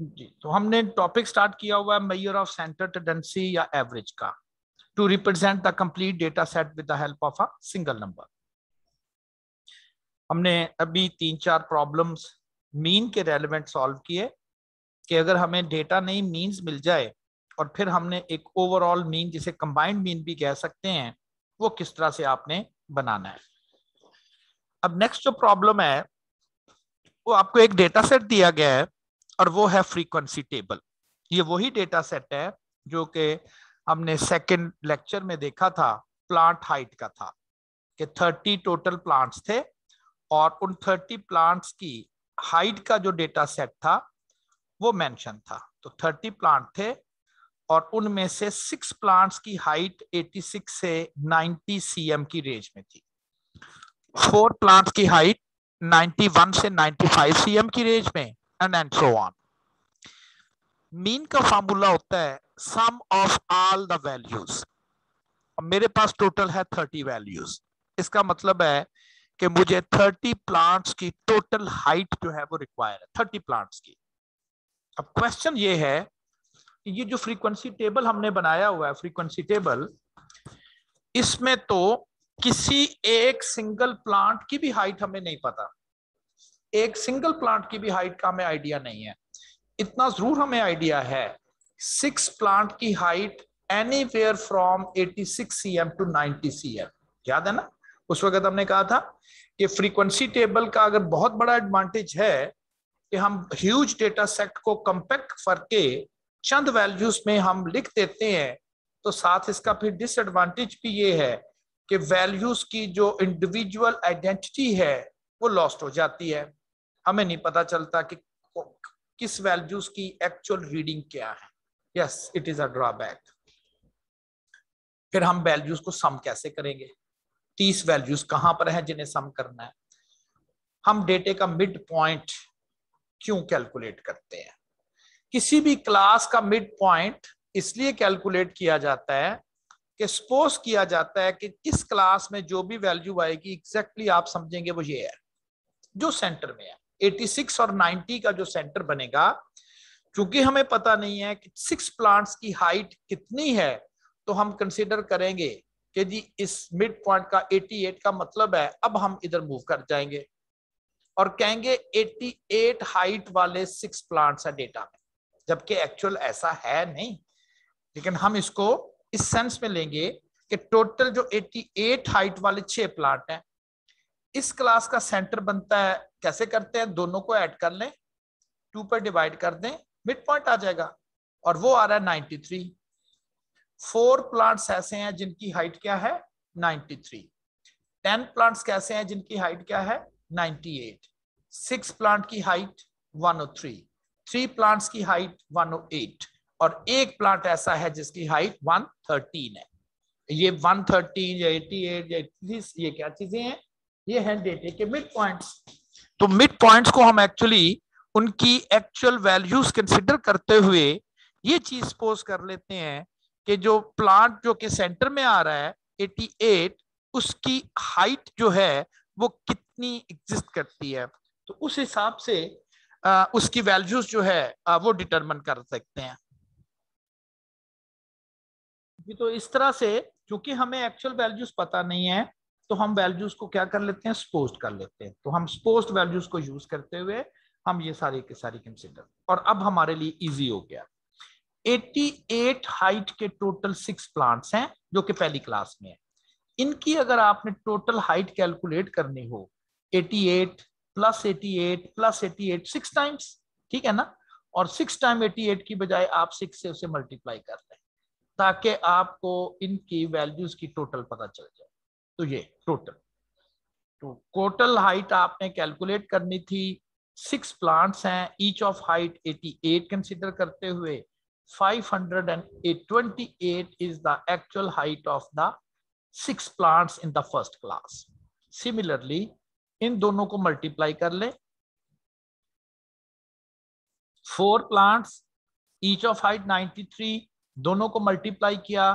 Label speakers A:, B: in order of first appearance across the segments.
A: जी तो हमने topic start किया हुआ है मेयर ऑफ सेंटर टेंडेंसी या एवरेज का to represent the complete data set with the help of a single number हमने अभी तीन चार प्रॉब्लम्स मीन के रेलिवेंट सॉल्व किए कि अगर हमें डेटा नहीं मीन्स मिल जाए और फिर हमने एक ओवरऑल मीन जिसे कंबाइंड मीन भी कह सकते हैं वो किस तरह से आपने बनाना है अब नेक्स्ट जो प्रॉब्लम है वो आपको एक डेटा सेट दिया गया है और वो है फ्रीक्वेंसी टेबल ये वही डेटा सेट है जो कि हमने सेकंड लेक्चर में देखा था प्लांट हाइट का था कि 30 टोटल प्लांट्स थे और उन 30 प्लांट्स की हाइट का जो डेटा सेट था वो मेंशन था तो 30 प्लांट थे और उनमें से सिक्स प्लांट्स की हाइट 86 से 90 सीएम की रेंज में थी फोर प्लांट्स की हाइट 91 से 95 सीएम की रेंज में and and so on mean का फार्मूला होता है sum of all the values मेरे पास टोटल है थर्टी वैल्यूज इसका मतलब है कि मुझे थर्टी प्लांट्स की टोटल हाइट जो है वो रिक्वायर है थर्टी प्लांट्स की अब क्वेश्चन ये है ये जो फ्रीक्वेंसी टेबल हमने बनाया हुआ है फ्रीक्वेंसी टेबल इसमें तो किसी एक सिंगल प्लांट की भी हाइट हमें नहीं पता एक सिंगल प्लांट की भी हाइट का हमें आइडिया नहीं है इतना जरूर हमें आइडिया है सिक्स प्लांट की height anywhere from eighty six C M to ninety C M याद है ना उस वक्त हमने कहा था कि फ्रीक्वेंसी टेबल का अगर बहुत बड़ा एडवांटेज है कि हम ह्यूज डेटा सेट को कंपैक्ट करके चंद वैल्यूज में हम लिख देते हैं तो साथ इसका फिर डिसएडवांटेज भी ये है कि वैल्यूज की जो इंडिविजुअल आइडेंटिटी है वो लॉस्ट हो जाती है हमें नहीं पता चलता कि किस वैल्यूज की एक्चुअल रीडिंग क्या है yes it is a drawback फिर हम वैल्यूज को सम कैसे करेंगे तीस वैल्यूज कहां पर है जिन्हें सम करना है हम डेटे का मिड पॉइंट क्यों कैलकुलेट करते हैं किसी भी क्लास का मिड पॉइंट इसलिए कैलकुलेट किया जाता है कि सपोज किया जाता है कि इस क्लास में जो भी वैल्यू आएगी एग्जैक्टली exactly आप समझेंगे वो ये है जो सेंटर में है 86 और 90 का जो सेंटर बनेगा क्योंकि हमें पता नहीं है कि सिक्स प्लांट्स की हाइट कितनी है तो हम कंसिडर करेंगे कि जी इस मिड पॉइंट का 88 का मतलब है अब हम इधर मूव कर जाएंगे और कहेंगे 88 हाइट वाले सिक्स प्लांट्स है डेटा में जबकि एक्चुअल ऐसा है नहीं लेकिन हम इसको इस सेंस में लेंगे कि टोटल जो 88 हाइट वाले छह प्लांट हैं इस क्लास का सेंटर बनता है कैसे करते हैं दोनों को ऐड कर लें टू पर डिवाइड कर दें मिड पॉइंट आ जाएगा और वो आ रहा है नाइन्टी थ्री फोर प्लांट्स ऐसे हैं जिनकी हाइट क्या है नाइन्टी थ्री टेन प्लांट्स कैसे हैं जिनकी हाइट क्या है नाइन्टी एट सिक्स प्लांट की height one O three three plants की हाइट वन ओ एट और एक प्लांट ऐसा है जिसकी हाइट वन थर्टीन है ये वन थर्टीन या एटी एट या ये क्या चीजें हैं ये है डेटे के मिड पॉइंट्स तो मिड पॉइंट्स को हम एक्चुअली उनकी एक्चुअल वैल्यूज कंसिडर करते हुए ये चीज पोज कर लेते हैं कि जो प्लांट जो कि सेंटर में आ रहा है 88 उसकी हाइट जो है वो कितनी एग्जिस्ट करती है तो उस हिसाब से आ, उसकी वैल्यूज जो है आ, वो डिटरमिन कर सकते हैं जी तो इस तरह से क्योंकि हमें एक्चुअल वैल्यूज पता नहीं है तो हम वैल्यूज को क्या कर लेते हैं स्पोस्ट कर लेते हैं तो हम स्पोस्ट वैल्यूज को यूज करते हुए हम ये सारी के सारी कंसिडर और अब हमारे लिए इजी हो गया 88 हाइट के टोटल सिक्स प्लांट्स हैं जो कि पहली क्लास में है इनकी अगर आपने टोटल हाइट कैलकुलेट करनी हो 88 प्लस 88 प्लस 88 सिक्स टाइम्स ठीक है ना और सिक्स टाइम 88 की बजाय आप सिक्स से उसे मल्टीप्लाई कर लें ताकि आपको इनकी वैल्यूज की टोटल पता चल जाए तो ये टोटल तो टोटल हाइट आपने कैलकुलेट करनी थी सिक्स प्लांट्स हैं ईच ऑफ हाइट 88 कंसीडर करते हुए 528 is the actual height of the six plants in the first class. Similarly, इन दोनों को मल्टीप्लाई कर ले four plants each of height 93 दोनों को मल्टीप्लाई किया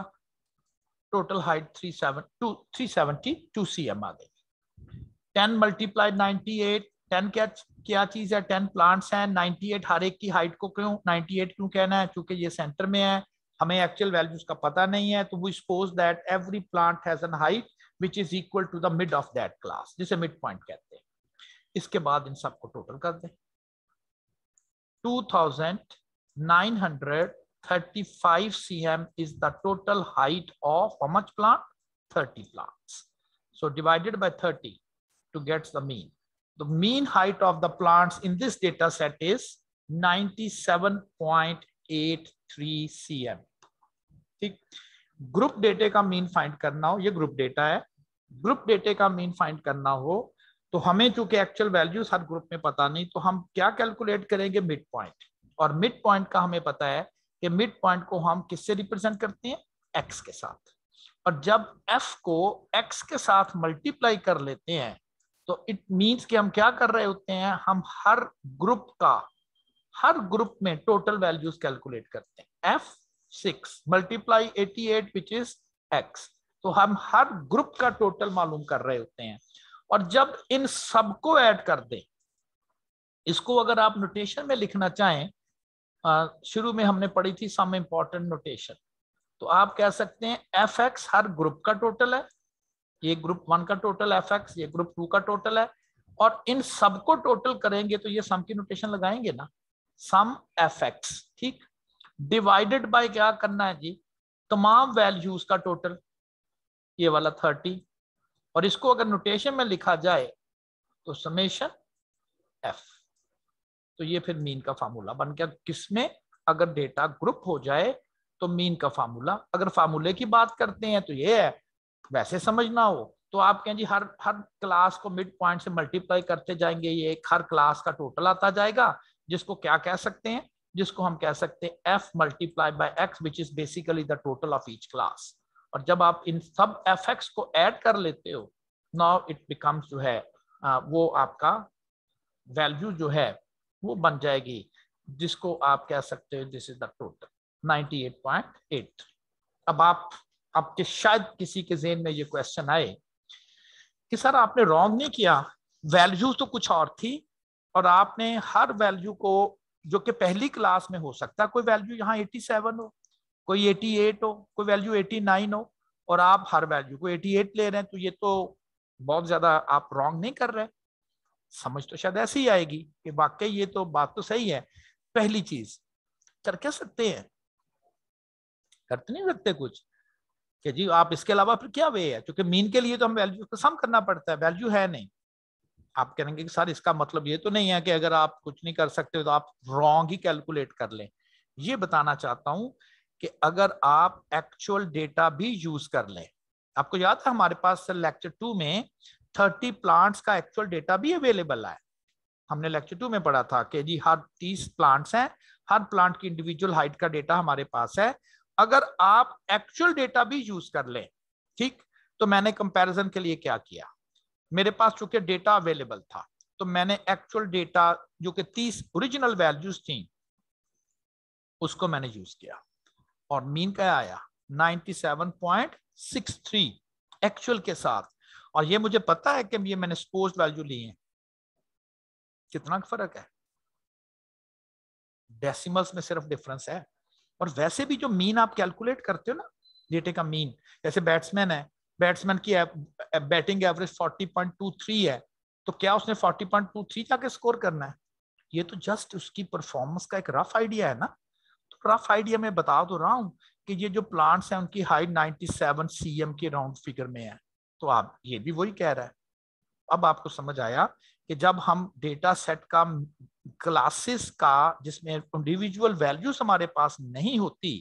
A: total height three seven two three seventy two C M आ गई ten multiply ninety eight ten क्या क्या चीज़ है टेन प्लांट्स हैं नाइनटी एट हर एक की हाइट को क्यों नाइनटी एट क्यों कहना है क्योंकि ये सेंटर में है हमें एक्चुअल वैल्यूज का पता नहीं है तो we suppose that every plant has an height which is equal to the mid of that class जिसे मिड पॉइंट कहते हैं इसके बाद इन सबको टोटल कर दें two thousand nine hundred 35 cm is the total height of how much plant? 30 plants. So divided by 30 to gets the mean. The mean height of the plants in this data set is 97.83 cm. ठीक group data का mean find करना हो ये group data है group data का mean find करना हो तो हमें चूंकि एक्चुअल वैल्यूज हर ग्रुप में पता नहीं तो हम क्या कैलकुलेट करेंगे मिड पॉइंट और मिड पॉइंट का हमें पता है कि मिड पॉइंट को हम किससे रिप्रेजेंट करते हैं एक्स के साथ और जब एफ को एक्स के साथ मल्टीप्लाई कर लेते हैं तो इट मींस कि हम क्या कर रहे होते हैं हम हर ग्रुप का हर ग्रुप में टोटल वैल्यूज कैलकुलेट करते हैं F six multiply eighty eight which is X तो हम हर ग्रुप का टोटल मालूम कर रहे होते हैं और जब इन सबको ऐड कर दें इसको अगर आप नोटेशन में लिखना चाहें शुरू में हमने पढ़ी थी सम इम्पोर्टेंट नोटेशन तो आप कह सकते हैं एफ एक्स हर ग्रुप का टोटल है ये ग्रुप वन का टोटल एफ एक्स ये ग्रुप टू का टोटल है और इन सबको टोटल करेंगे तो ये सम की नोटेशन लगाएंगे ना सम एफ एक्स ठीक डिवाइडेड बाय क्या करना है जी तमाम वैल्यूज का टोटल ये वाला थर्टी और इसको अगर नोटेशन में लिखा जाए तो समेशन एफ तो ये फिर मीन का फार्मूला बन गया किसमें अगर डेटा ग्रुप हो जाए तो मीन का फार्मूला अगर फार्मूले की बात करते हैं तो ये है वैसे समझना हो तो आप कहें जी हर हर क्लास को मिड पॉइंट से मल्टीप्लाई करते जाएंगे ये एक हर क्लास का टोटल आता जाएगा जिसको क्या कह सकते हैं जिसको हम कह सकते हैं F multiply by X which is basically the total of each class और जब आप इन सब एफ एक्स को ऐड कर लेते हो नाउ इट बिकम्स जो है वो आपका वैल्यू जो है वो बन जाएगी जिसको आप कह सकते हो दिस इज द टोटल 98.8 अब आप आपके शायद किसी के जेन में ये क्वेश्चन आए कि सर आपने रॉन्ग नहीं किया वैल्यू तो कुछ और थी और आपने हर वैल्यू को जो कि पहली क्लास में हो सकता है कोई वैल्यू यहाँ 87 हो कोई 88 हो कोई वैल्यू 89 हो और आप हर वैल्यू को 88 ले रहे हैं तो ये तो बहुत ज्यादा आप रॉन्ग नहीं कर रहे समझ तो शायद ऐसी ही आएगी कि वाकई ये तो बात तो सही है पहली चीज कर क्या सकते हैं कर तो नहीं सकते कुछ कि जी आप इसके अलावा फिर क्या वे है क्योंकि मीन के लिए तो हम वैल्यू का सम करना पड़ता है वैल्यू है नहीं आप कहेंगे कि सर इसका मतलब ये तो नहीं है कि अगर आप कुछ नहीं कर सकते तो आप रॉन्ग ही कैलकुलेट कर लें ये बताना चाहता हूं कि अगर आप एक्चुअल डेटा भी यूज कर लें आपको याद है हमारे पास लेक्चर टू में थर्टी प्लांट्स का एक्चुअल डेटा भी अवेलेबल है हमने लेक्चर टू में पढ़ा था कि जी हर तीस प्लांट्स हैं हर प्लांट की इंडिविजुअल हाइट का डेटा हमारे पास है अगर आप एक्चुअल डेटा भी यूज कर लें ठीक तो मैंने कंपैरिजन के लिए क्या किया मेरे पास चूंकि डेटा अवेलेबल था तो मैंने एक्चुअल डेटा जो कि तीस ओरिजिनल वैल्यूज थी उसको मैंने यूज किया और मीन क्या आया 97.63 एक्चुअल के साथ और ये मुझे पता है कि ये मैंने सपोज वैल्यू ली है कितना फर्क है डेसिमल्स में सिर्फ डिफरेंस है और वैसे भी जो मीन आप कैलकुलेट करते हो ना डेटे का मीन जैसे बैट्समैन है बैट्समैन की बैटिंग एवरेज 40.23 है तो क्या उसने 40.23 जाके स्कोर करना है ये तो जस्ट उसकी परफॉर्मेंस का एक रफ आइडिया है ना तो रफ आइडिया में बता तो रहा हूँ कि ये जो प्लांट्स हैं उनकी हाइट 97 सीएम के राउंड फिगर में है तो आप ये भी वही कह रहा है अब आपको समझ आया कि जब हम डेटा सेट का क्लासेस का जिसमें इंडिविजुअल वैल्यूज हमारे पास नहीं होती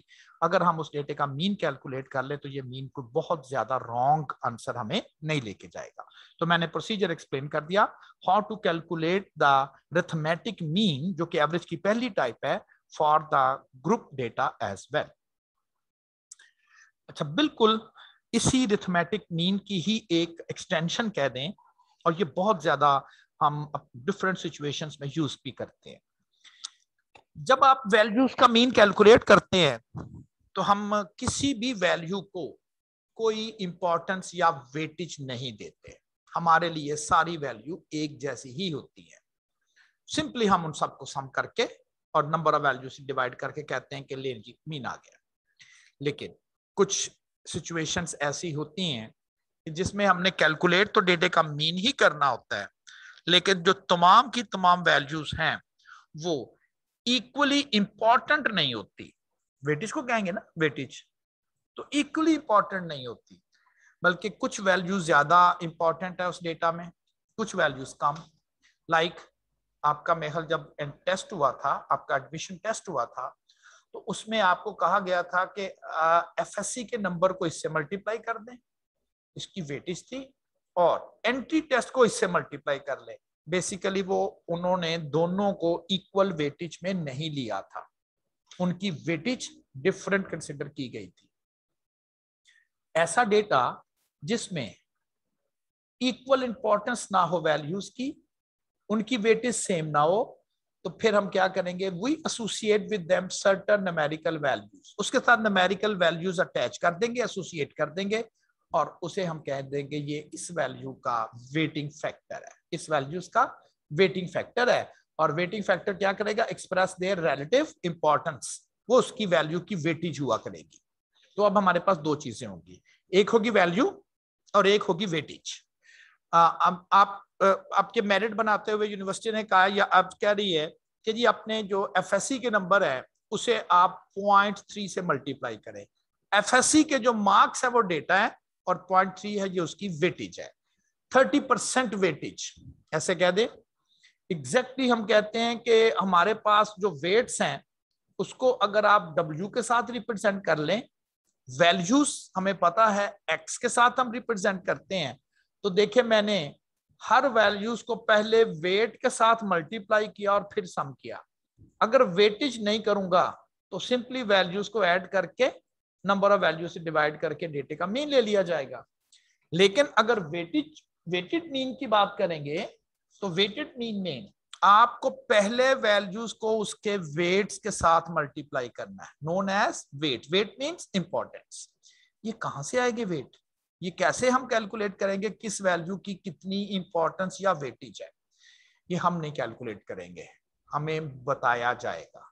A: अगर हम उस डेटे का मीन कैलकुलेट कर ले तो ये मीन को बहुत ज्यादा रॉन्ग आंसर हमें नहीं लेके जाएगा तो मैंने प्रोसीजर एक्सप्लेन कर दिया how to calculate the arithmetic mean जो कि एवरेज की पहली टाइप है for the group data as well अच्छा बिल्कुल इसी रिथमेटिक मीन की ही एक एक्सटेंशन कह दें और ये बहुत ज्यादा हम डिफरेंट सिचुएशंस में यूज भी करते हैं जब आप वैल्यूज का मीन कैलकुलेट करते हैं तो हम किसी भी वैल्यू को कोई इंपॉर्टेंस या वेटेज नहीं देते हमारे लिए सारी वैल्यू एक जैसी ही होती है सिंपली हम उन सबको सम करके और नंबर ऑफ वैल्यू से डिवाइड करके कहते हैं कि ले जी मीन आ गया लेकिन कुछ सिचुएशंस ऐसी होती हैं कि जिसमें हमने कैलकुलेट तो डेटे का मीन ही करना होता है लेकिन जो तमाम की तमाम वैल्यूज हैं वो इक्वली इंपॉर्टेंट नहीं होती वेटेज को कहेंगे ना वेटेज तो इक्वली इंपॉर्टेंट नहीं होती बल्कि कुछ वैल्यूज ज्यादा इंपॉर्टेंट है उस डेटा में कुछ वैल्यूज कम लाइक like, आपका मेहल जब टेस्ट हुआ था आपका एडमिशन टेस्ट हुआ था तो उसमें आपको कहा गया था कि एफएससी के नंबर को इससे मल्टीप्लाई कर दें इसकी वेटेज थी और एंट्री टेस्ट को इससे मल्टीप्लाई कर लें बेसिकली वो उन्होंने दोनों को इक्वल वेटेज में नहीं लिया था उनकी वेटेज डिफरेंट कंसिडर की गई थी ऐसा डेटा जिसमें इक्वल इंपॉर्टेंस ना हो वैल्यूज की उनकी वेटेज सेम ना हो तो फिर हम क्या करेंगे we associate with them certain numerical values उसके साथ नमेरिकल वैल्यूज अटैच कर देंगे एसोसिएट कर देंगे और उसे हम कह देंगे ये इस वैल्यू का वेटिंग फैक्टर है इस वैल्यूज का वेटिंग फैक्टर है और वेटिंग फैक्टर क्या करेगा एक्सप्रेस देयर रिलेटिव इंपॉर्टेंस वो उसकी वैल्यू की वेटेज हुआ करेगी तो अब हमारे पास दो चीजें होंगी एक होगी वैल्यू और एक होगी वेटेज आप आपके मेरिट बनाते हुए यूनिवर्सिटी ने कहा या आप कह रही है कि जी अपने जो एफ के नंबर है उसे आप पॉइंट थ्री से मल्टीप्लाई करें एफ के जो मार्क्स है वो डेटा है और पॉइंट थ्री है ये उसकी वेटेज है थर्टी परसेंट वेटेज ऐसे कह दे एग्जैक्टली exactly हम कहते हैं कि हमारे पास जो वेट्स हैं उसको अगर आप डब्ल्यू के साथ रिप्रेजेंट कर लें वैल्यूज हमें पता है एक्स के साथ हम रिप्रेजेंट करते हैं तो देखिये मैंने हर वैल्यूज को पहले वेट के साथ मल्टीप्लाई किया और फिर सम किया अगर वेटेज नहीं करूंगा तो सिंपली वैल्यूज को ऐड करके नंबर ऑफ वैल्यू से डिवाइड करके डेटे का मीन ले लिया जाएगा लेकिन अगर वेटेज वेटेड मीन की बात करेंगे तो वेटेड मीन में आपको पहले वैल्यूज को उसके वेट्स के साथ मल्टीप्लाई करना है known as weight weight means importance ये कहां से आएगी वेट ये कैसे हम कैलकुलेट करेंगे किस वैल्यू की कितनी इंपॉर्टेंस या वेटेज है ये हम नहीं कैलकुलेट करेंगे हमें बताया जाएगा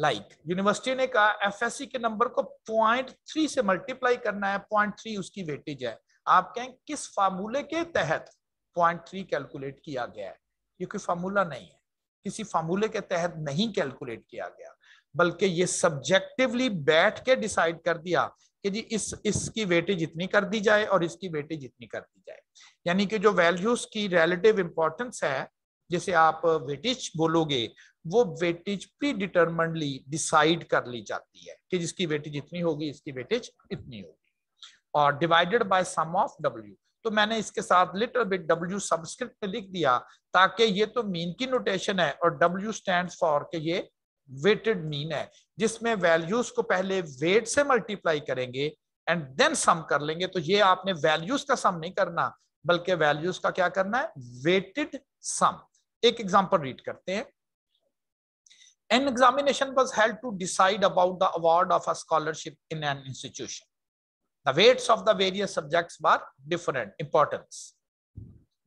A: लाइक like, यूनिवर्सिटी ने कहा एफएससी के नंबर को पॉइंट थ्री से मल्टीप्लाई करना है पॉइंट थ्री उसकी वेटेज है आप कहें किस फार्मूले के तहत पॉइंट थ्री कैलकुलेट किया गया है ये कोई फार्मूला नहीं है किसी फार्मूले के तहत नहीं कैलकुलेट किया गया बल्कि ये सब्जेक्टिवली बैठ के डिसाइड कर दिया कि जी इस इसकी वेटेज इतनी कर दी जाए और इसकी वेटेज इतनी कर दी जाए यानी कि जो वैल्यूज की रिलेटिव इंपॉर्टेंस है जिसे आप वेटेज बोलोगे वो वेटेज प्री डिटर्मली डिसाइड कर ली जाती है कि जिसकी वेटेज इतनी होगी इसकी वेटेज इतनी होगी और divided by sum of W तो मैंने इसके साथ लिटल बिट डब्ल्यू सबस्क्रिप्ट लिख दिया ताकि ये तो मीन की नोटेशन है और डब्ल्यू स्टैंड फॉर के ये वेटेड मीन है जिसमें वैल्यूज को पहले वेट से मल्टीप्लाई करेंगे एंड देन सम कर लेंगे तो ये आपने वैल्यूज का सम नहीं करना बल्कि वैल्यूज का क्या करना है वेटेड सम एक एग्जांपल रीड करते हैं an examination was held to decide about the award of a scholarship in an institution the weights of the various subjects are different importance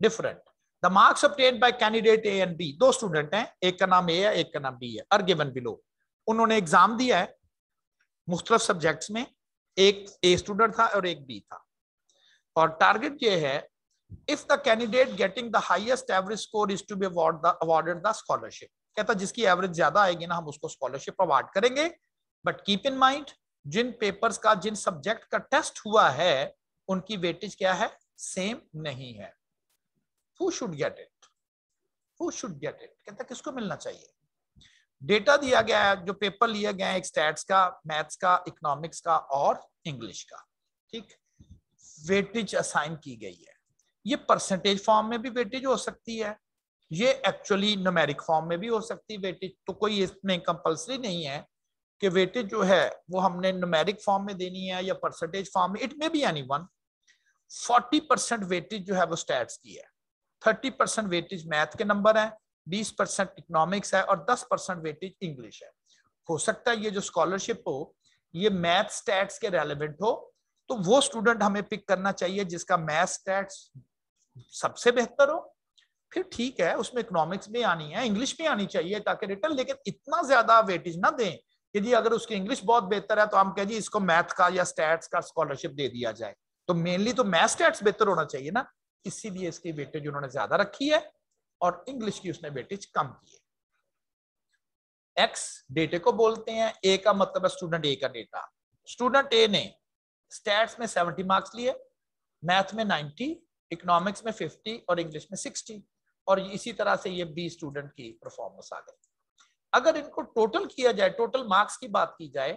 A: different the marks obtained by candidate A and B दो student हैं एक का नाम ए है एक का नाम B है आर गिवन बिलो उन्होंने एग्जाम दिया है मुख्तलिफ सब्जेक्ट्स में एक ए स्टूडेंट था और एक बी था और टारगेट ये है if the candidate getting the highest average score is to be award the awarded the scholarship कहता जिसकी एवरेज ज्यादा आएगी ना हम उसको स्कॉलरशिप अवार्ड करेंगे बट कीप इन माइंड जिन पेपर्स का जिन सब्जेक्ट का टेस्ट हुआ है उनकी वेटेज क्या है सेम नहीं है who should get it who should get it कहता किसको मिलना चाहिए डेटा दिया गया है जो पेपर लिया गया है एक स्टैट्स का मैथ्स का इकोनॉमिक्स का और इंग्लिश का ठीक वेटेज असाइन की गई है ये परसेंटेज फॉर्म में भी वेटेज हो सकती है ये एक्चुअली नोमेरिक फॉर्म में भी हो सकती है वेटेज तो कोई इसमें कंपलसरी नहीं है कि वेटेज जो है वो हमने नोमेरिक फॉर्म में देनी है या परसेंटेज फॉर्म में it may be any one forty percent weightage जो है वो स्टैट्स की है थर्टी परसेंट वेटेज मैथ के नंबर है बीस परसेंट इकोनॉमिक्स है और दस परसेंट वेटेज इंग्लिश है हो सकता है ये जो स्कॉलरशिप हो ये मैथ स्टैट्स के रेलिवेंट हो तो वो स्टूडेंट हमें पिक करना चाहिए जिसका मैथ स्टैट्स सबसे बेहतर हो फिर ठीक है उसमें इकोनॉमिक्स भी आनी है इंग्लिश भी आनी चाहिए ताकि रिटर्न लेकिन इतना ज्यादा वेटेज ना दें कि जी अगर उसकी इंग्लिश बहुत बेहतर है तो हम कह जी इसको मैथ का या स्टैट्स का स्कॉलरशिप दे दिया जाए तो मेनली तो मैथ स्टैट्स बेहतर होना चाहिए ना इसीलिए इसकी वेटेज उन्होंने ज्यादा रखी है और इंग्लिश की उसने वेटेज कम की है एक्स डेटे को बोलते हैं ए का मतलब है स्टूडेंट ए का डेटा स्टूडेंट ए ने स्टैट्स में सेवेंटी मार्क्स लिए मैथ में 90 इकोनॉमिक्स में फिफ्टी और इंग्लिश में सिक्सटी और इसी तरह से ये बी स्टूडेंट की परफॉर्मेंस आ गई अगर इनको टोटल किया जाए टोटल मार्क्स की बात की जाए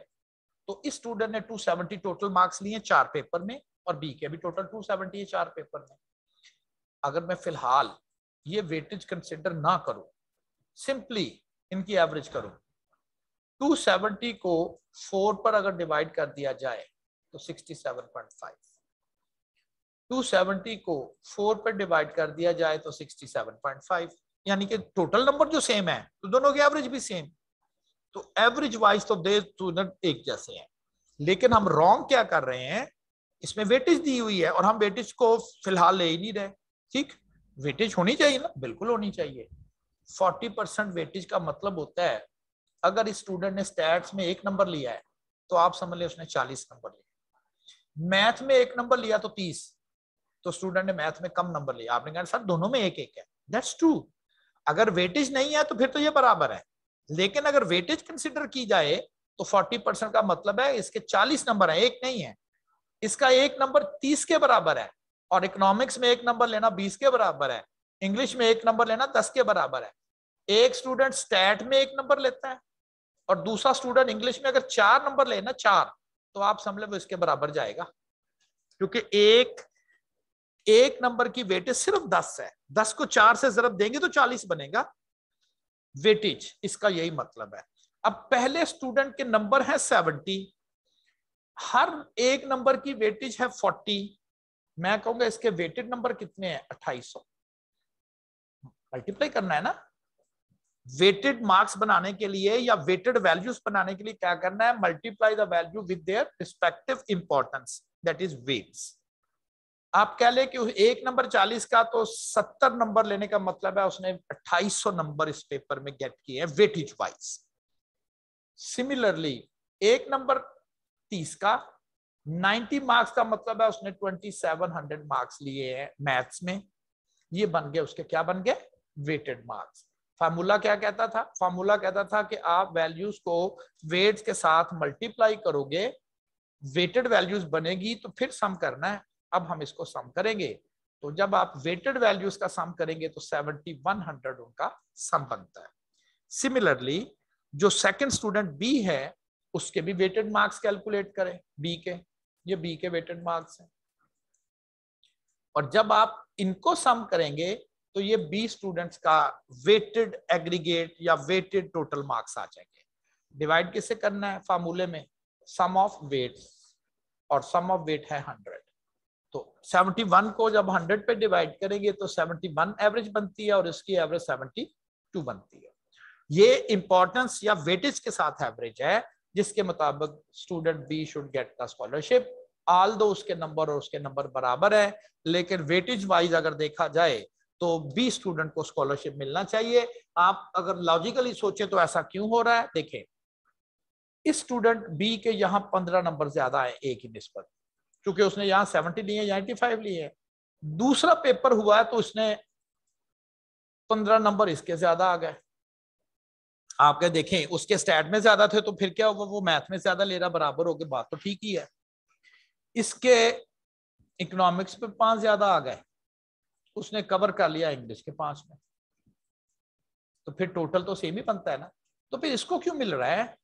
A: तो इस स्टूडेंट ने 270 टोटल मार्क्स लिए चार पेपर में और बी के भी टोटल 270 है चार पेपर में अगर मैं फिलहाल ये वेटेज कंसिडर ना करूं सिंपली इनकी एवरेज करूं 270 को 4 पर अगर डिवाइड कर दिया जाए तो 67.5 270 को 4 पर डिवाइड कर दिया जाए तो 67.5 यानी कि टोटल नंबर जो सेम है तो दोनों की एवरेज भी सेम तो एवरेज वाइज तो दे तो एक जैसे हैं लेकिन हम रॉन्ग क्या कर रहे हैं इसमें वेटेज दी हुई है और हम वेटेज को फिलहाल ले ही नहीं रहे ठीक वेटेज होनी चाहिए ना बिल्कुल होनी चाहिए 40 परसेंट वेटेज का मतलब होता है अगर इस स्टूडेंट ने स्टैट्स में एक नंबर लिया है तो आप समझ लें उसने 40 नंबर लिए मैथ में एक नंबर लिया तो 30 तो स्टूडेंट ने मैथ में कम नंबर लिया आपने कहा सर दोनों में एक एक है दैट्स ट्रू अगर वेटेज नहीं है तो फिर तो ये बराबर है लेकिन अगर वेटेज कंसिडर की जाए तो फोर्टी परसेंट का मतलब है इसके चालीस नंबर है एक नहीं है इसका एक नंबर तीस के बराबर है और इकोनॉमिक्स में एक नंबर लेना बीस के बराबर है इंग्लिश में एक नंबर लेना दस के बराबर है एक स्टूडेंट स्टैट में एक नंबर लेता है और दूसरा स्टूडेंट इंग्लिश में अगर चार नंबर लेना चार तो आप समझ लो इसके बराबर जाएगा क्योंकि एक एक नंबर की वेटेज सिर्फ दस है दस को चार से जरब देंगे तो चालीस बनेगा वेटेज इसका यही मतलब है अब पहले स्टूडेंट के नंबर है सेवनटी हर एक नंबर की वेटेज है फोर्टी मैं कहूंगा इसके वेटेड नंबर कितने हैं अट्ठाईस मल्टीप्लाई करना है ना वेटेड मार्क्स बनाने के लिए या वेटेड वैल्यूज बनाने के लिए क्या करना है multiply the value with their respective importance that is weights आप कह लें कि एक नंबर चालीस का तो सत्तर नंबर लेने का मतलब है उसने अट्ठाईस नंबर इस पेपर में गेट किए हैं वेटेज वाइज सिमिलरली एक नंबर तीस का 90 मार्क्स का मतलब है उसने 2700 मार्क्स लिए हैं मैथ्स में ये बन गए उसके क्या बन गए वेटेड मार्क्स फार्मूला क्या कहता था फार्मूला कहता था कि आप वैल्यूज को वेट्स के साथ मल्टीप्लाई करोगे वेटेड वैल्यूज बनेगी तो फिर सम करना है अब हम इसको सम करेंगे तो जब आप वेटेड वैल्यूज का सम करेंगे तो 7100 उनका सम बनता है सिमिलरली जो सेकंड स्टूडेंट बी है उसके भी वेटेड मार्क्स कैलकुलेट करें बी के ये बी के वेटेड मार्क्स हैं और जब आप इनको सम करेंगे तो ये बी स्टूडेंट्स का वेटेड एग्रीगेट या वेटेड टोटल मार्क्स आ जाएंगे डिवाइड किससे करना है फार्मूले में सम ऑफ वेट और सम ऑफ वेट है हंड्रेड तो 71 को जब 100 पे डिवाइड करेंगे तो 71 एवरेज बनती है और इसकी एवरेज 72 बनती है ये इंपॉर्टेंस या वेटेज के साथ एवरेज है जिसके मुताबिक student B should get the scholarship although उसके नंबर और उसके नंबर बराबर है लेकिन वेटेज वाइज अगर देखा जाए तो बी स्टूडेंट को स्कॉलरशिप मिलना चाहिए आप अगर लॉजिकली सोचें तो ऐसा क्यों हो रहा है देखें इस स्टूडेंट बी के यहाँ पंद्रह नंबर ज्यादा है ए की नस्बत क्योंकि उसने यहाँ सेवेंटी लिए नाइनटी फाइव लिए दूसरा पेपर हुआ है तो उसने पंद्रह नंबर इसके ज्यादा आ गए आप क्या देखें उसके स्टैट में ज्यादा थे तो फिर क्या होगा वो मैथ में ज्यादा ले रहा बराबर हो गया बात तो ठीक ही है इसके इकोनॉमिक्स पे पांच ज्यादा आ गए उसने कवर कर लिया इंग्लिश के पांच में तो फिर टोटल तो सेम ही बनता है ना तो फिर इसको क्यों मिल रहा है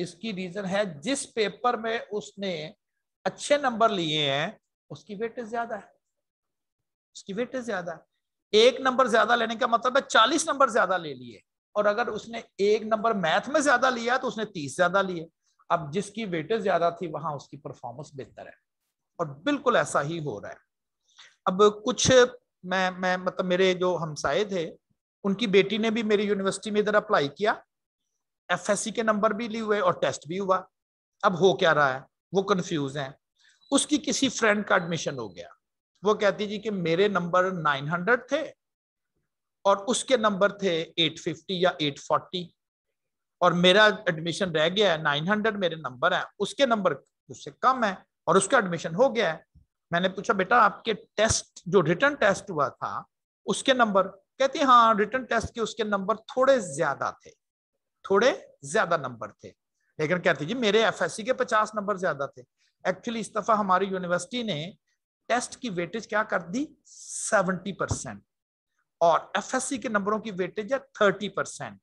A: इसकी रीजन है जिस पेपर में उसने अच्छे नंबर लिए हैं उसकी इज ज्यादा है उसकी इज ज्यादा है एक नंबर ज्यादा लेने का मतलब है चालीस नंबर ज्यादा ले लिए और अगर उसने एक नंबर मैथ में ज्यादा लिया तो उसने तीस ज्यादा लिए अब जिसकी वेटेज ज्यादा थी वहां उसकी परफॉर्मेंस बेहतर है और बिल्कुल ऐसा ही हो रहा है अब कुछ मैं मैं मतलब मेरे जो हमसाए थे उनकी बेटी ने भी मेरी यूनिवर्सिटी में इधर अप्लाई किया एफएससी के नंबर भी लिए हुए और टेस्ट भी हुआ अब हो क्या रहा है वो कंफ्यूज हैं उसकी किसी फ्रेंड का एडमिशन हो गया वो कहती जी कि मेरे नंबर 900 थे और उसके नंबर थे 850 या 840 और मेरा एडमिशन रह गया है 900 मेरे नंबर है उसके नंबर उससे कम है और उसका एडमिशन हो गया है मैंने पूछा बेटा आपके टेस्ट जो रिटर्न टेस्ट हुआ था उसके नंबर कहती हाँ रिटर्न टेस्ट के उसके नंबर थोड़े ज्यादा थे थोड़े ज्यादा नंबर थे लेकिन कहती जी मेरे एफ के पचास नंबर ज्यादा थे एक्चुअली इस दफा हमारी यूनिवर्सिटी ने टेस्ट की वेटेज क्या कर दी सेवेंटी परसेंट और एफएससी के नंबरों की वेटेज है थर्टी परसेंट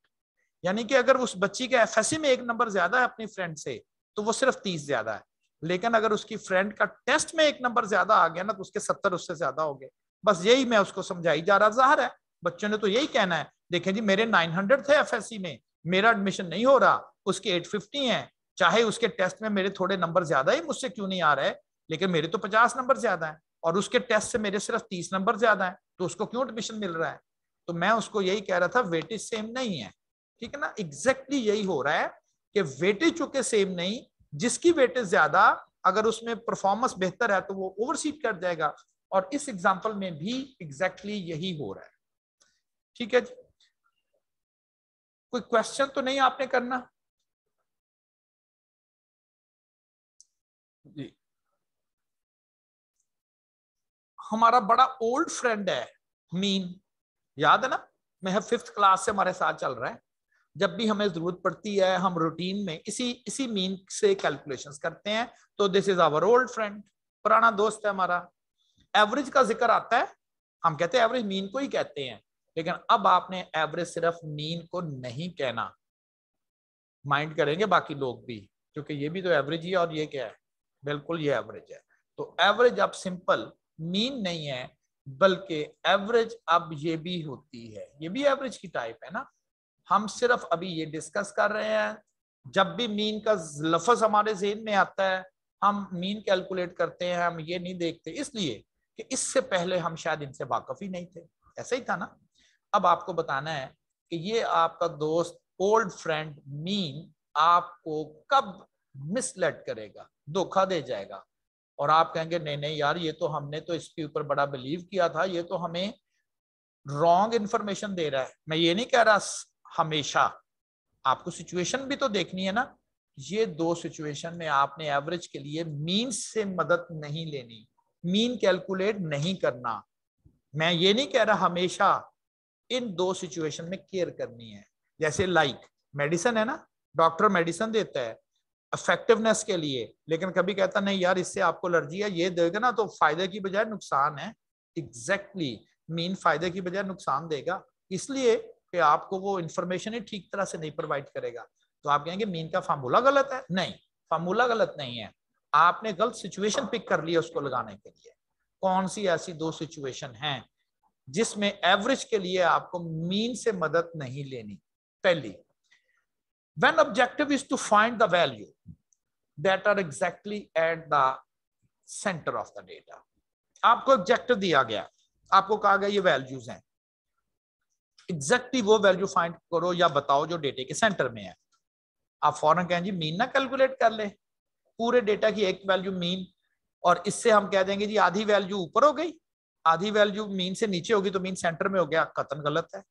A: यानी कि अगर उस बच्ची के एफएससी में एक नंबर ज्यादा है अपनी फ्रेंड से तो वो सिर्फ तीस ज्यादा है लेकिन अगर उसकी फ्रेंड का टेस्ट में एक नंबर ज्यादा आ गया ना तो उसके सत्तर उससे ज्यादा हो गए बस यही मैं उसको समझाई जा रहा जाहिर है बच्चों ने तो यही कहना है देखें जी मेरे नाइन हंड्रेड थे सी में मेरा एडमिशन नहीं हो रहा उसके फिफ्टी है चाहे उसके टेस्ट में मेरे थोड़े नंबर ज्यादा ही मुझसे क्यों नहीं आ रहे लेकिन मेरे तो पचास नंबर ज्यादा है और उसके टेस्ट से मेरे सिर्फ तीस नंबर ज्यादा है तो उसको क्यों एडमिशन मिल रहा है तो मैं उसको यही कह रहा था वेटेज सेम नहीं है ठीक है ना एग्जैक्टली exactly यही हो रहा है कि वेटेज चूंकि सेम नहीं जिसकी वेटेज ज्यादा अगर उसमें परफॉर्मेंस बेहतर है तो वो ओवरसीट कर जाएगा और इस एग्जाम्पल में भी एग्जैक्टली exactly यही हो रहा है ठीक है जी कोई क्वेश्चन तो नहीं आपने करना हमारा बड़ा ओल्ड फ्रेंड है मीन याद है ना मैं फिफ्थ क्लास से हमारे साथ चल रहा है जब भी हमें जरूरत पड़ती है हम रूटीन में इसी इसी मीन से कैलकुलेशंस करते हैं तो this is our old friend पुराना दोस्त है हमारा एवरेज का जिक्र आता है हम कहते हैं एवरेज मीन को ही कहते हैं लेकिन अब आपने एवरेज सिर्फ मीन को नहीं कहना माइंड करेंगे बाकी लोग भी क्योंकि ये भी तो एवरेज ही है और ये क्या है बिल्कुल ये एवरेज है तो एवरेज आप सिंपल मीन नहीं है बल्कि एवरेज अब ये भी होती है ये भी एवरेज की टाइप है ना हम सिर्फ अभी ये डिस्कस कर रहे हैं जब भी मीन का लफज हमारे जेन में आता है हम मीन कैलकुलेट करते हैं हम ये नहीं देखते इसलिए कि इससे पहले हम शायद इनसे वाकफ ही नहीं थे ऐसा ही था ना अब आपको बताना है कि ये आपका दोस्त ओल्ड फ्रेंड मीन आपको कब मिसलेट करेगा धोखा दे जाएगा और आप कहेंगे नहीं नहीं यार ये तो हमने तो इसके ऊपर बड़ा बिलीव किया था ये तो हमें रॉन्ग इन्फॉर्मेशन दे रहा है मैं ये नहीं कह रहा हमेशा आपको सिचुएशन भी तो देखनी है ना ये दो सिचुएशन में आपने एवरेज के लिए मीन से मदद नहीं लेनी मीन कैलकुलेट नहीं करना मैं ये नहीं कह रहा हमेशा इन दो सिचुएशन में केयर करनी है जैसे लाइक like, मेडिसिन है ना डॉक्टर मेडिसिन देता है इफेक्टिवनेस के लिए लेकिन कभी कहता नहीं यार इससे आपको एलर्जी है ये देगा ना तो फायदे की बजाय नुकसान है एग्जैक्टली exactly, मीन फायदे की बजाय नुकसान देगा इसलिए कि आपको वो इंफॉर्मेशन ही ठीक तरह से नहीं प्रोवाइड करेगा तो आप कहेंगे मीन का फार्मूला गलत है नहीं फार्मूला गलत नहीं है आपने गलत सिचुएशन पिक कर लिया उसको लगाने के लिए कौन सी ऐसी दो सिचुएशन हैं जिसमें एवरेज के लिए आपको मीन से मदद नहीं लेनी पहली when objective is to find the value that are exactly at the center of the data आपको ऑब्जेक्टिव दिया गया आपको कहा गया ये वैल्यूज हैं एग्जैक्टली वो वैल्यू फाइंड करो या बताओ जो डेटे के सेंटर में है आप फौरन कहें जी मीन ना कैलकुलेट कर ले पूरे डेटा की एक वैल्यू मीन और इससे हम कह देंगे जी आधी वैल्यू ऊपर हो गई आधी वैल्यू मीन से नीचे होगी तो मीन सेंटर में हो गया कतन गलत है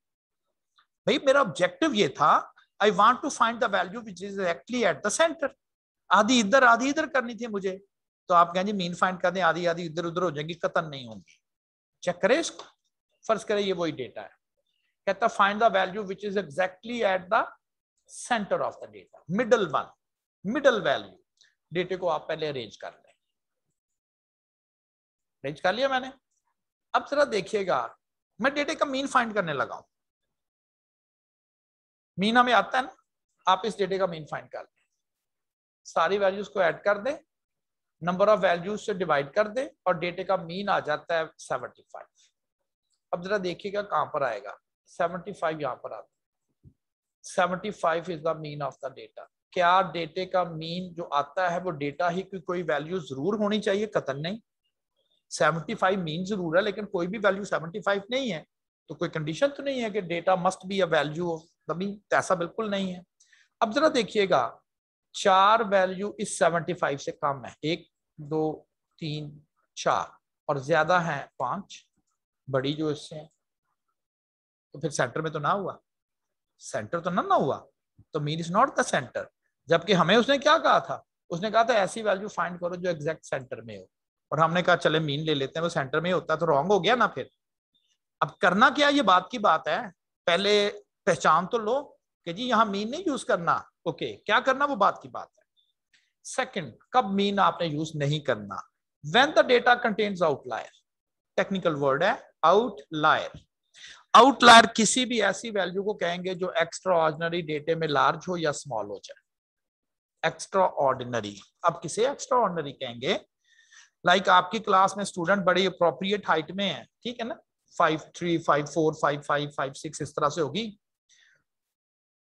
A: भाई मेरा ऑब्जेक्टिव ये था I want to find the value which is actually at the centre आधी इधर आधी इधर करनी थी मुझे तो आप कहें जी मीन फाइंड कर दें आधी आधी इधर उधर हो जाएगी कतन नहीं होंगी चेक करें इसको फर्ज करें ये वही डेटा है कहता find the value which is exactly at the centre of the data middle one middle value डेटे को आप पहले अरेंज कर लें अरेंज कर लिया मैंने अब जरा देखिएगा मैं डेटे का मीन फाइंड करने लगा हूं मीन हमें आता है ना आप इस डेटे का मीन फाइंड कर लें सारी वैल्यूज को ऐड कर दें नंबर ऑफ वैल्यूज से डिवाइड कर दें और डेटे का मीन आ जाता है फाइव अब जरा देखिएगा कहाँ पर आएगा सेवनटी फाइव यहां पर आता है five is the mean of the data क्या डेटे का मीन जो आता है वो डेटा ही की कोई वैल्यू जरूर होनी चाहिए कतन नहीं सेवनटी फाइव मीन जरूर है लेकिन कोई भी वैल्यू फाइव नहीं है तो कोई कंडीशन तो नहीं है कि data must be a value of तभी ऐसा बिल्कुल नहीं है अब जरा देखिएगा चार वैल्यू इस फाइव से कम है एक दो तीन चार और ज्यादा है पांच बड़ी जो इससे है तो फिर सेंटर में तो ना हुआ सेंटर तो ना ना हुआ तो mean is not the centre जबकि हमें उसने क्या कहा था उसने कहा था ऐसी वैल्यू फाइंड करो जो एग्जैक्ट सेंटर में हो और हमने कहा चले मीन ले लेते हैं वो सेंटर में ही होता है तो रॉन्ग हो गया ना फिर अब करना क्या ये बात की बात है पहले पहचान तो लो कि जी यहां मीन नहीं यूज करना ओके क्या करना वो बात की बात है सेकंड कब मीन आपने यूज नहीं करना when the data contains outlier technical word है आउटलायर आउटलायर किसी भी ऐसी वैल्यू को कहेंगे जो एक्स्ट्रा ऑर्डिनरी डेटे में लार्ज हो या स्मॉल हो जाए एक्स्ट्रा ऑर्डिनरी अब किसे एक्स्ट्रा ऑर्डिनरी कहेंगे लाइक like आपकी क्लास में स्टूडेंट बड़ी अप्रोप्रिएट हाइट में है ठीक है ना five three five four five five five six इस तरह से होगी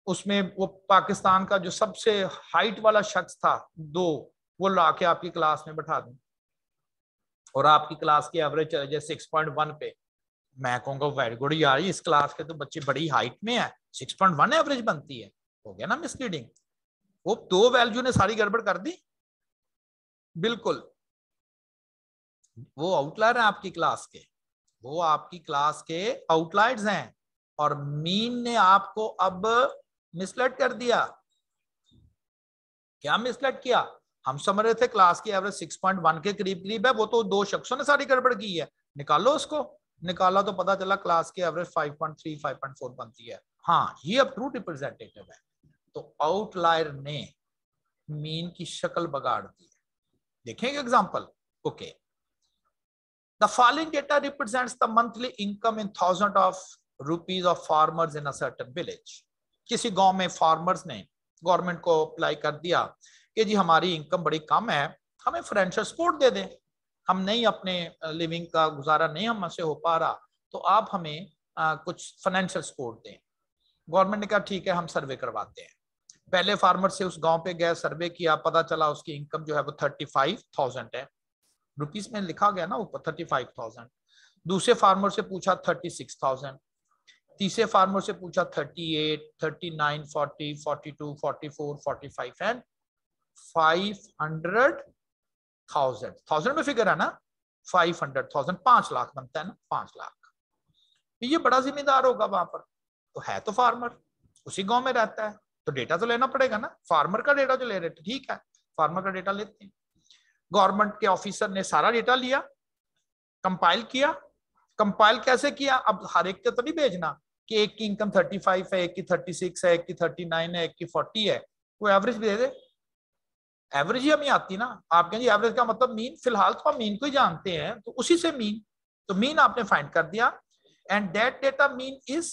A: उसमें वो पाकिस्तान का जो सबसे हाइट वाला शख्स था दो वो ला के आपकी क्लास में बैठा दूं और आपकी क्लास की एवरेज चले जाए सिक्स पॉइंट वन पे मैं कहूँगा वेरी गुड यार इस क्लास के तो बच्चे बड़ी हाइट में है सिक्स पॉइंट वन एवरेज बनती है हो गया ना मिसलीडिंग वो दो वैल्यू ने सारी गड़बड़ कर दी बिल्कुल वो आउटलायर है आपकी क्लास के वो आपकी क्लास के आउटलाइट हैं और मीन ने आपको अब मिसलेट कर दिया क्या मिसलेट किया हम समझ रहे थे क्लास की एवरेज सिक्स पॉइंट वन के करीब करीब है वो तो दो शख्सों ने सारी गड़बड़ की है निकालो उसको निकाला तो पता चला क्लास की एवरेज पॉइंट फोर बनती है हाँ ये अब ट्रू रिप्रेजेंटेटिव है तो आउटलायर ने मीन की शक्ल बगाड़ दी है देखेंगे example okay the following data represent the monthly income in thousand of rupees of farmers in अटन विलेज किसी गांव में फार्मर्स ने गवर्नमेंट को अप्लाई कर दिया कि जी हमारी इनकम बड़ी कम है हमें फाइनेंशियल सपोर्ट दे दें हम नहीं अपने लिविंग का गुजारा नहीं हमसे हो पा रहा तो आप हमें आ, कुछ फाइनेंशियल सपोर्ट दें गवर्नमेंट ने कहा ठीक है हम सर्वे करवाते हैं पहले फार्मर से उस गांव पे गए सर्वे किया पता चला उसकी इनकम जो है वो थर्टी फाइव थाउजेंड है रुपीज में लिखा गया ना ऊपर थर्टी फाइव थाउजेंड दूसरे फार्मर से पूछा थर्टी सिक्स थाउजेंड तीसरे फार्मर से पूछा forty two forty four forty five and hundred thousand thousand में फिगर है ना हंड्रेड थाउजेंड पांच लाख बनता है ना पांच लाख तो ये बड़ा जिम्मेदार होगा वहां पर तो है तो फार्मर उसी गांव में रहता है तो डेटा तो लेना पड़ेगा ना फार्मर का डेटा जो तो ले रहे थे ठीक है फार्मर का डेटा लेते हैं गवर्नमेंट के ऑफिसर ने सारा डेटा लिया कंपाइल किया कंपाइल कैसे किया अब हर एक के तो नहीं भेजना कि एक की इनकम थर्टी फाइव है एक की थर्टी सिक्स है एक की थर्टी नाइन है एक की फोर्टी है वो एवरेज भी दे दे एवरेज ही हमें आती ना आप कहें एवरेज का मतलब मीन फिलहाल तो हम मीन को ही जानते हैं तो उसी से मीन तो मीन आपने फाइंड कर दिया and the data mean is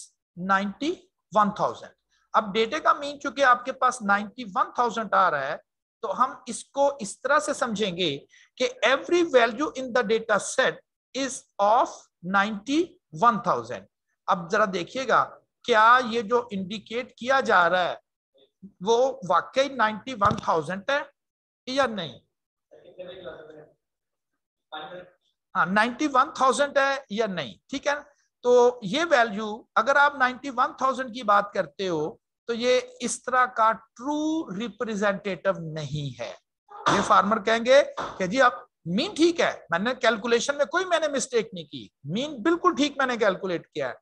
A: ninety one thousand अब डेटे का मीन चूंकि आपके पास नाइनटी वन थाउजेंड आ रहा है तो हम इसको इस तरह से समझेंगे कि every value in the data set is of ninety one thousand अब जरा देखिएगा क्या ये जो इंडिकेट किया जा रहा है वो वाकई नाइन्टी वन थाउजेंड है या नहीं हाँ नाइन्टी वन थाउजेंड है या नहीं ठीक है तो ये वैल्यू अगर आप नाइन्टी वन थाउजेंड की बात करते हो तो ये इस तरह का ट्रू रिप्रेजेंटेटिव नहीं है ये फार्मर कहेंगे कि जी आप मीन ठीक है मैंने कैलकुलेशन में कोई मैंने मिस्टेक नहीं की मीन बिल्कुल ठीक मैंने कैलकुलेट किया है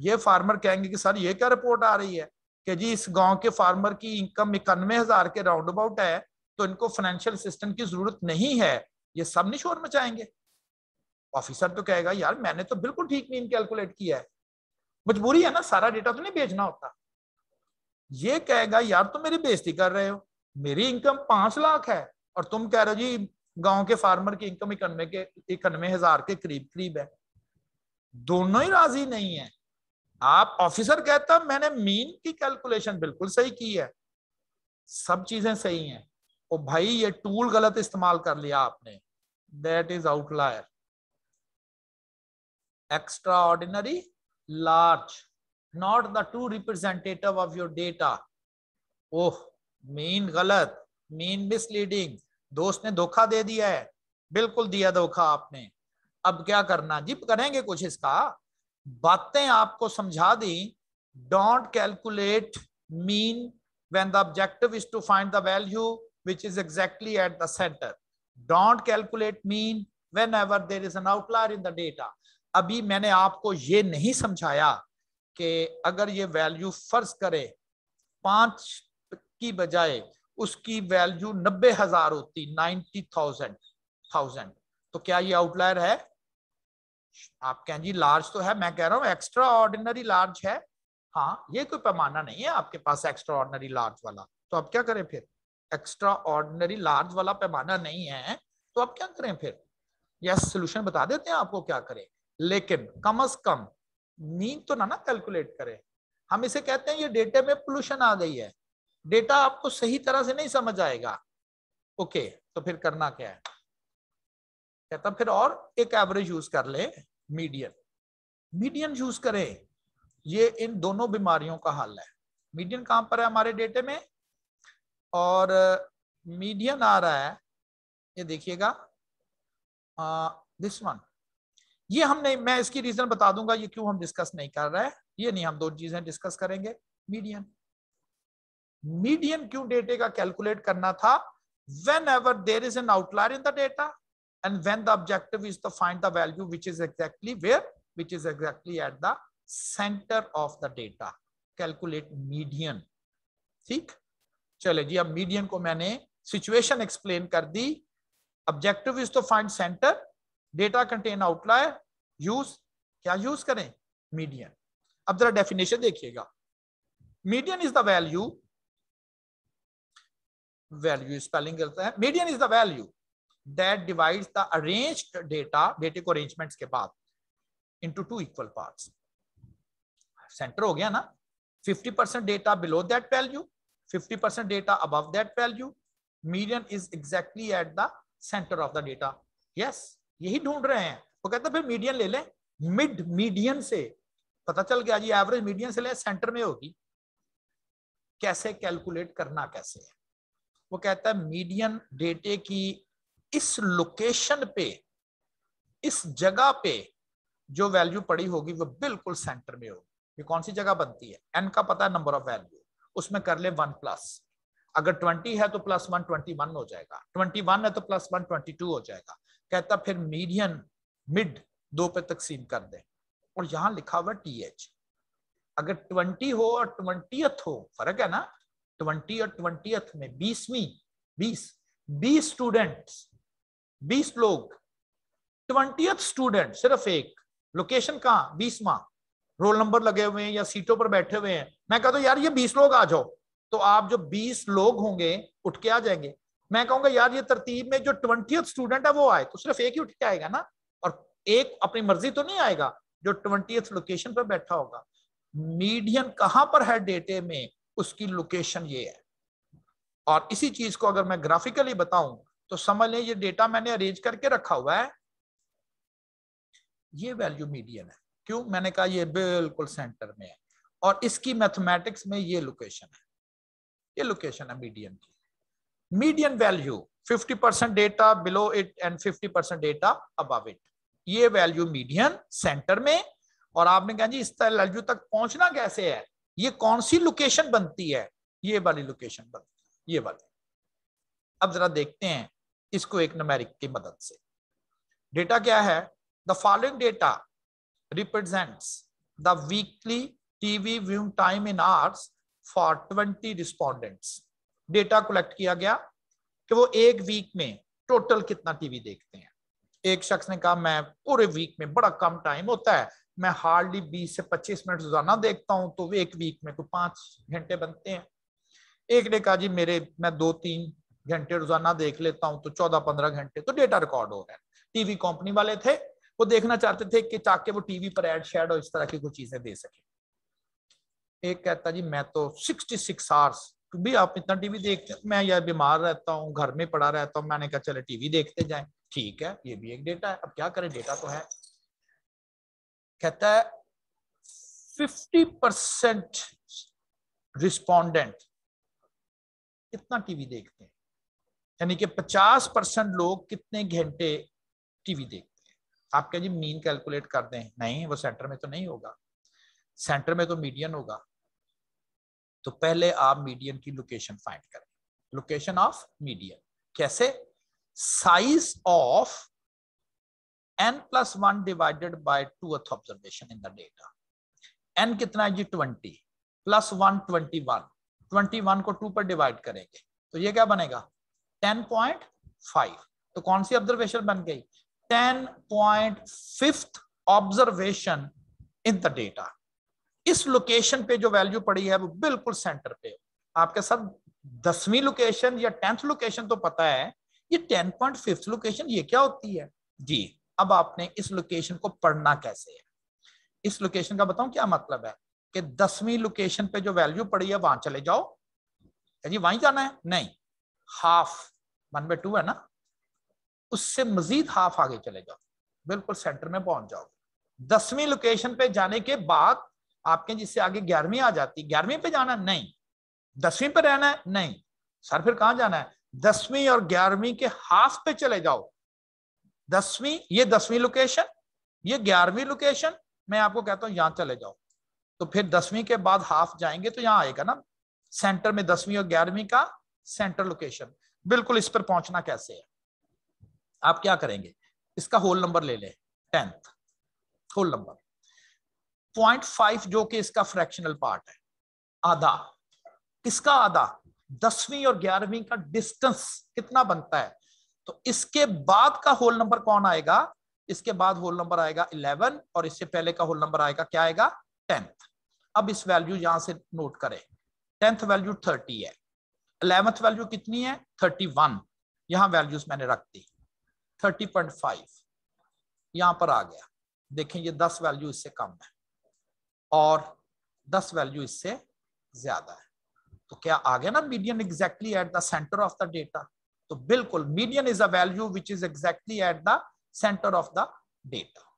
A: ये फार्मर कहेंगे कि सर ये क्या रिपोर्ट आ रही है कि जी इस गांव के फार्मर की इनकम इक्यानवे हजार के राउंड अबाउट है तो इनको फाइनेंशियल असिस्टेंट की जरूरत नहीं है ये सब नहीं शोर मचाएंगे ऑफिसर तो कहेगा यार मैंने तो बिल्कुल ठीक नहीं कैलकुलेट किया है मजबूरी है ना सारा डेटा तो नहीं भेजना होता ये कहेगा यार तुम मेरी बेजती कर रहे हो मेरी इनकम पांच लाख है और तुम कह रहे हो जी गांव के फार्मर की इनकम इक्यानवे के इक्यानवे हजार के करीब करीब है दोनों ही राजी नहीं है आप ऑफिसर कहता मैंने मीन की कैलकुलेशन बिल्कुल सही की है सब चीजें सही हैं ओ भाई ये टूल गलत इस्तेमाल कर लिया आपने that is outlier extraordinary large not the too representative of your data oh mean गलत मीन मिसलीडिंग दोस्त ने धोखा दे दिया है बिल्कुल दिया धोखा आपने अब क्या करना जिप करेंगे कुछ इसका बातें आपको समझा दी don't calculate mean when the objective is to find the value which is exactly at the centre don't calculate mean whenever there is an outlier in the data अभी मैंने आपको ये नहीं समझाया कि अगर ये वैल्यू फर्ज करे पांच की बजाय उसकी वैल्यू नब्बे हजार होती नाइनटी थाउजेंड थाउजेंड तो क्या ये आउटलायर है आप कहें जी लार्ज तो है मैं कह रहा हूँ एक्स्ट्रा ऑर्डिनरी लार्ज है हाँ ये कोई पैमाना नहीं है आपके पास एक्स्ट्रा ऑर्डिनरी लार्ज वाला तो आप क्या करें फिर एक्स्ट्रा ऑर्डिनरी लार्ज वाला पैमाना नहीं है तो आप क्या करें फिर यस सोल्यूशन बता देते हैं आपको क्या करें लेकिन कम अज कम मीन तो ना ना कैलकुलेट करें हम इसे कहते हैं ये डेटा में पोल्यूशन आ गई है डेटा आपको सही तरह से नहीं समझ आएगा ओके तो फिर करना क्या है कहता फिर और एक एवरेज यूज कर ले मीडियन मीडियन यूज करें ये इन दोनों बीमारियों का हल है मीडियन कहां पर है हमारे डेटे में और मीडियन uh, आ रहा है ये देखिएगा दिस uh, वन ये हम नहीं मैं इसकी रीजन बता दूंगा ये क्यों हम डिस्कस नहीं कर रहे हैं ये नहीं हम दो चीजें डिस्कस करेंगे मीडियन मीडियन क्यों डेटे का कैलकुलेट करना था whenever there is an outlier in the data and when the objective is to find the value which is exactly where which is exactly at the center of the data calculate median ठीक चले जी अब median को मैंने situation explain कर दी objective is to find centre data contain outlier use क्या use करें median अब जरा डेफिनेशन देखिएगा median is the value value spelling करता है median is the value that divides the arranged data data ko arrangements ke baad into two equal parts center ho gaya na 50% data below that value 50% data above that value median is exactly at the center of the data yes yahi dhoond rahe hain wo kehta हैं फिर median le लें mid median से पता चल गया जी average median से ले centre में होगी कैसे कैलकुलेट करना कैसे है वो कहता है मीडियन डेटे की इस लोकेशन पे इस जगह पे जो वैल्यू पड़ी होगी वो बिल्कुल सेंटर में होगी ये कौन सी जगह बनती है एन का पता है नंबर ऑफ वैल्यू उसमें कर ले वन प्लस अगर ट्वेंटी है तो प्लस वन ट्वेंटी वन हो जाएगा ट्वेंटी वन है तो प्लस वन ट्वेंटी टू हो जाएगा कहता फिर मीडियन मिड दो पे तकसीम कर दे और यहां लिखा हुआ टी एच अगर ट्वेंटी हो और ट्वेंटी हो फर्क है ना ट्वेंटी और ट्वेंटी में बीसवीं बीस बीस स्टूडेंट्स बीस लोग ट्वेंटी स्टूडेंट सिर्फ एक लोकेशन कहा बीसवा रोल नंबर लगे हुए हैं या सीटों पर बैठे हुए हैं मैं कहता तो यार ये बीस लोग आ जाओ तो आप जो बीस लोग होंगे उठ के आ जाएंगे मैं कहूंगा यार ये तरतीब में जो ट्वेंटी स्टूडेंट है वो आए तो सिर्फ एक ही उठ के आएगा ना और एक अपनी मर्जी तो नहीं आएगा जो ट्वेंटी लोकेशन पर बैठा होगा मीडियन कहां पर है डेटे में उसकी लोकेशन ये है और इसी चीज को अगर मैं ग्राफिकली बताऊं तो समझ लें ये डेटा मैंने अरेंज करके रखा हुआ है ये वैल्यू मीडियन है क्यों मैंने कहा ये बिल्कुल सेंटर में है और इसकी मैथमेटिक्स में ये लोकेशन है ये लोकेशन है मीडियन की median value 50 percent data below it and 50 percent data above it ये वैल्यू मीडियन सेंटर में और आपने कहा जी इस वैल्यू तक पहुंचना कैसे है ये कौन सी लोकेशन बनती है ये वाली लोकेशन बनती है ये वाली अब जरा देखते हैं इसको एक नमेरिक की मदद से डेटा क्या है the following data represents the weekly TV view time in hours for twenty respondents data collect किया गया कि वो एक वीक में टोटल कितना टीवी देखते हैं एक शख्स ने कहा मैं पूरे वीक में बड़ा कम टाइम होता है मैं हार्डली 20 से 25 मिनट रोजाना देखता हूं तो वे एक वीक में कोई पांच घंटे बनते हैं एक ने कहा जी मेरे मैं दो तीन घंटे रोजाना देख लेता हूं तो चौदह पंद्रह घंटे तो डेटा रिकॉर्ड हो रहा है टीवी कंपनी वाले थे वो देखना चाहते थे कि चाहके वो टीवी पर एड शेड और इस तरह की कुछ चीजें दे सके एक कहता जी मैं तो सिक्सटी सिक्स आवर्स भी आप इतना टीवी देखते मैं यार बीमार रहता हूँ घर में पड़ा रहता हूँ मैंने कहा चले टीवी देखते जाए ठीक है ये भी एक डेटा है अब क्या करें डेटा तो है कहता है फिफ्टी परसेंट रिस्पोंडेंट इतना टीवी देखते हैं यानी कि 50 परसेंट लोग कितने घंटे टीवी देखते हैं आप क्या जी मीन कैलकुलेट कर दें नहीं वो सेंटर में तो नहीं होगा सेंटर में तो मीडियन होगा तो पहले आप मीडियन की लोकेशन फाइंड करें लोकेशन ऑफ मीडियन कैसे size of N plus one divided by two observation in the data N कितना है जी twenty plus one twenty one twenty one को टू पर डिवाइड करेंगे तो ये क्या बनेगा 10.5 तो कौन सी ऑब्जर्वेशन बन गई 10.5 ऑब्जर्वेशन इन द डेटा इस लोकेशन पे जो वैल्यू पड़ी है वो बिल्कुल सेंटर पे आपके सब दसवीं लोकेशन या टेंथ लोकेशन तो पता है ये टेन पॉइंट फिफ्थ लोकेशन ये क्या होती है जी अब आपने इस लोकेशन को पढ़ना कैसे है इस लोकेशन का बताऊं क्या मतलब है कि दसवीं लोकेशन पे जो वैल्यू पड़ी है वहां चले जाओ जी वहीं जाना है नहीं हाफ वन बाई टू है ना उससे मजीद हाफ आगे चले जाओ बिल्कुल सेंटर में पहुंच जाओ दसवीं लोकेशन पे जाने के बाद आपके जिससे आगे ग्यारहवीं आ जाती ग्यारहवीं पे जाना नहीं दसवीं पे रहना है नहीं सर फिर कहां जाना है दसवीं और ग्यारहवीं के हाफ पे चले जाओ दसवीं ये दसवीं लोकेशन ये ग्यारहवीं लोकेशन मैं आपको कहता हूं यहाँ चले जाओ तो फिर दसवीं के बाद हाफ जाएंगे तो यहां आएगा ना सेंटर में दसवीं और ग्यारहवीं का सेंटर लोकेशन बिल्कुल इस पर पहुंचना कैसे है आप क्या करेंगे इसका होल नंबर ले लें tenth whole number point five जो कि इसका फ्रैक्शनल पार्ट है आधा किसका आधा दसवीं और ग्यारहवीं का डिस्टेंस कितना बनता है तो इसके बाद का होल नंबर कौन आएगा इसके बाद होल नंबर आएगा इलेवन और इससे पहले का होल नंबर आएगा क्या आएगा टेंथ अब इस वैल्यू यहां से नोट करें टेंथ वैल्यू थर्टी है अलेवंथ वैल्यू कितनी है थर्टी वन यहां वैल्यूज मैंने रख दी थर्टी पॉइंट फाइव यहां पर आ गया देखें ये दस वैल्यू इससे कम है और दस वैल्यू इससे ज्यादा है तो क्या आ गया ना median exactly at the centre of the data तो बिल्कुल median is a value which is exactly at the centre of the data